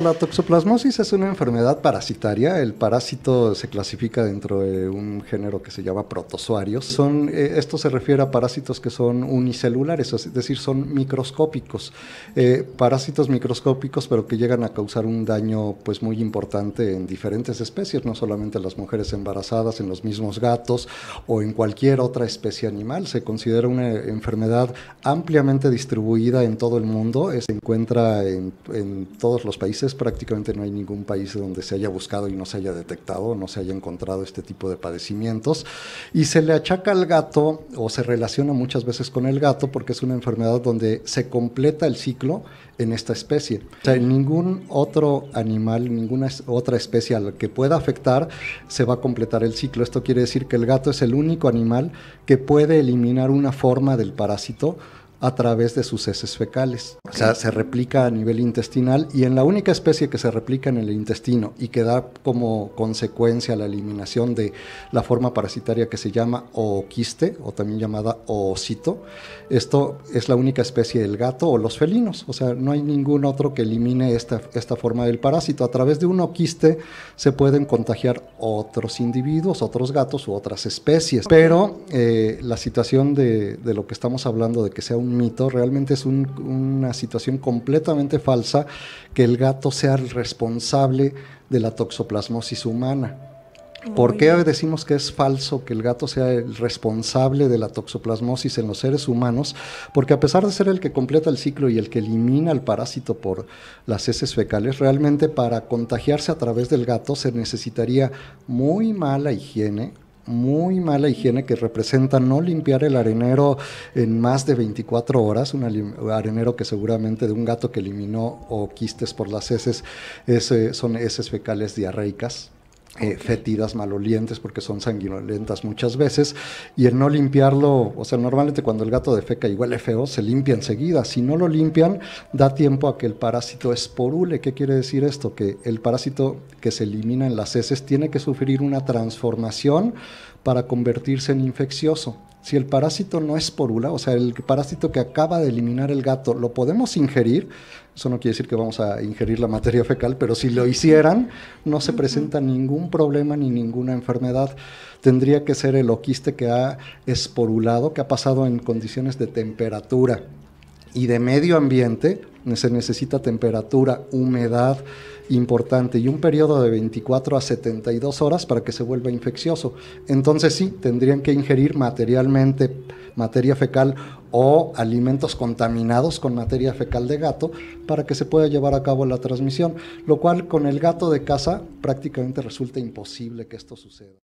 La toxoplasmosis es una enfermedad parasitaria. El parásito se clasifica dentro de un género que se llama protozoarios. Son, eh, esto se refiere a parásitos que son unicelulares, es decir, son microscópicos. Eh, parásitos microscópicos, pero que llegan a causar un daño pues, muy importante en diferentes especies, no solamente en las mujeres embarazadas, en los mismos gatos o en cualquier otra especie animal. Se considera una enfermedad ampliamente distribuida en todo el mundo. Se encuentra en todos los países prácticamente no hay ningún país donde se haya buscado y no se haya detectado, no se haya encontrado este tipo de padecimientos. Y se le achaca al gato o se relaciona muchas veces con el gato porque es una enfermedad donde se completa el ciclo en esta especie. O sea, en ningún otro animal, ninguna otra especie a la que pueda afectar se va a completar el ciclo. Esto quiere decir que el gato es el único animal que puede eliminar una forma del parásito a través de sus heces fecales. O sea, se replica a nivel intestinal y en la única especie que se replica en el intestino y que da como consecuencia la eliminación de la forma parasitaria que se llama oquiste o también llamada oocito, esto es la única especie del gato o los felinos. O sea, no hay ningún otro que elimine esta, esta forma del parásito. A través de un oquiste se pueden contagiar otros individuos, otros gatos u otras especies. Pero eh, la situación de lo que estamos hablando de que sea un mito, realmente es una situación completamente falsa que el gato sea el responsable de la toxoplasmosis humana. ¿Por qué decimos que es falso que el gato sea el responsable de la toxoplasmosis en los seres humanos? Porque a pesar de ser el que completa el ciclo y el que elimina el parásito por las heces fecales, realmente para contagiarse a través del gato se necesitaría muy mala higiene, muy mala higiene que representa no limpiar el arenero en más de 24 horas, un arenero que seguramente de un gato que eliminó o quistes por las heces son heces fecales diarreicas eh, fetidas, malolientes, porque son sanguinolentas muchas veces, y el no limpiarlo, o sea, normalmente cuando el gato defeca igual huele feo, se limpia enseguida. Si no lo limpian, da tiempo a que el parásito esporule. ¿Qué quiere decir esto? Que el parásito que se elimina en las heces tiene que sufrir una transformación para convertirse en infeccioso. Si el parásito no esporula, o sea, el parásito que acaba de eliminar el gato, lo podemos ingerir. Eso no quiere decir que vamos a ingerir la materia fecal, pero si lo hicieran, no se presenta ningún problema ni ninguna enfermedad. Tendría que ser el oquiste que ha esporulado, que ha pasado en condiciones de temperatura y de medio ambiente, se necesita temperatura, humedad importante y un periodo de 24 a 72 horas para que se vuelva infeccioso. Entonces sí, tendrían que ingerir materialmente materia fecal o alimentos contaminados con materia fecal de gato para que se pueda llevar a cabo la transmisión, lo cual con el gato de casa prácticamente resulta imposible que esto suceda.